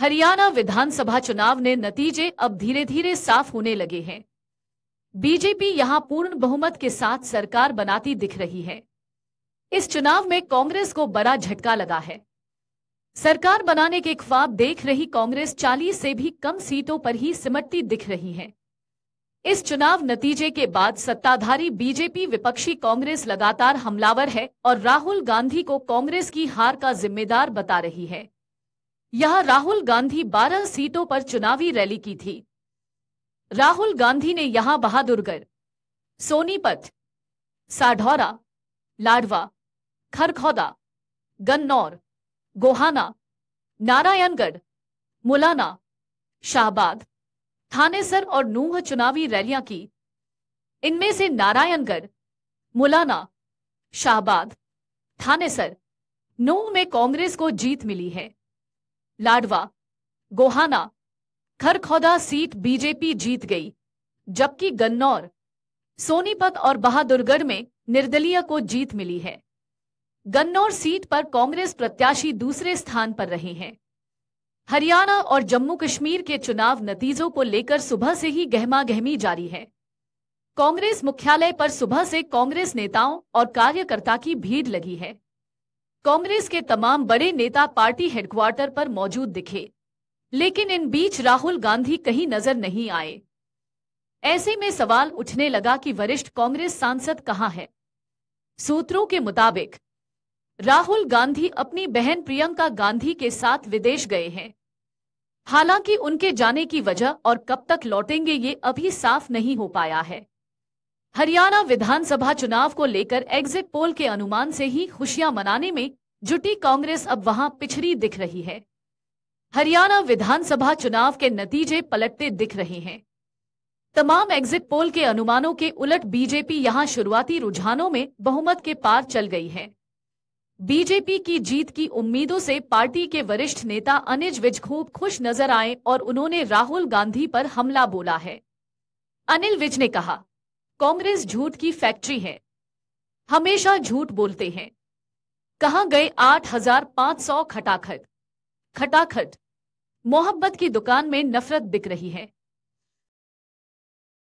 हरियाणा विधानसभा चुनाव ने नतीजे अब धीरे धीरे साफ होने लगे हैं बीजेपी यहां पूर्ण बहुमत के साथ सरकार बनाती दिख रही है इस चुनाव में कांग्रेस को बड़ा झटका लगा है सरकार बनाने के ख्वाब देख रही कांग्रेस 40 से भी कम सीटों पर ही सिमटती दिख रही है इस चुनाव नतीजे के बाद सत्ताधारी बीजेपी विपक्षी कांग्रेस लगातार हमलावर है और राहुल गांधी को कांग्रेस की हार का जिम्मेदार बता रही है यहां राहुल गांधी 12 सीटों पर चुनावी रैली की थी राहुल गांधी ने यहां बहादुरगढ़ सोनीपत साढौरा लाडवा खरखौदा गन्नौर गोहाना नारायणगढ़ मुलाना शाहबाद थानेसर और नूह चुनावी रैलियां की इनमें से नारायणगढ़ मुलाना शाहबाद थानेसर नूह में कांग्रेस को जीत मिली है लाडवा गोहाना खरखौदा सीट बीजेपी जीत गई जबकि गन्नौर सोनीपत और बहादुरगढ़ में निर्दलीय को जीत मिली है गन्नौर सीट पर कांग्रेस प्रत्याशी दूसरे स्थान पर रहे हैं हरियाणा और जम्मू कश्मीर के चुनाव नतीजों को लेकर सुबह से ही गहमा गहमी जारी है कांग्रेस मुख्यालय पर सुबह से कांग्रेस नेताओं और कार्यकर्ता की भीड़ लगी है कांग्रेस के तमाम बड़े नेता पार्टी हेडक्वार्टर पर मौजूद दिखे लेकिन इन बीच राहुल गांधी कहीं नजर नहीं आए ऐसे में सवाल उठने लगा कि वरिष्ठ कांग्रेस सांसद कहाँ है सूत्रों के मुताबिक राहुल गांधी अपनी बहन प्रियंका गांधी के साथ विदेश गए हैं हालांकि उनके जाने की वजह और कब तक लौटेंगे ये अभी साफ नहीं हो पाया है हरियाणा विधानसभा चुनाव को लेकर एग्जिट पोल के अनुमान से ही खुशियां मनाने में जुटी कांग्रेस अब वहां पिछड़ी दिख रही है हरियाणा विधानसभा चुनाव के नतीजे पलटते दिख रहे हैं तमाम एग्जिट पोल के अनुमानों के उलट बीजेपी यहां शुरुआती रुझानों में बहुमत के पार चल गई है बीजेपी की जीत की उम्मीदों से पार्टी के वरिष्ठ नेता अनिज विज खूब खुश नजर आए और उन्होंने राहुल गांधी पर हमला बोला है अनिल विज ने कहा कांग्रेस झूठ की फैक्ट्री है हमेशा झूठ बोलते हैं कहा गए 8,500 खटाखट खटाखट मोहब्बत की दुकान में नफरत बिक रही है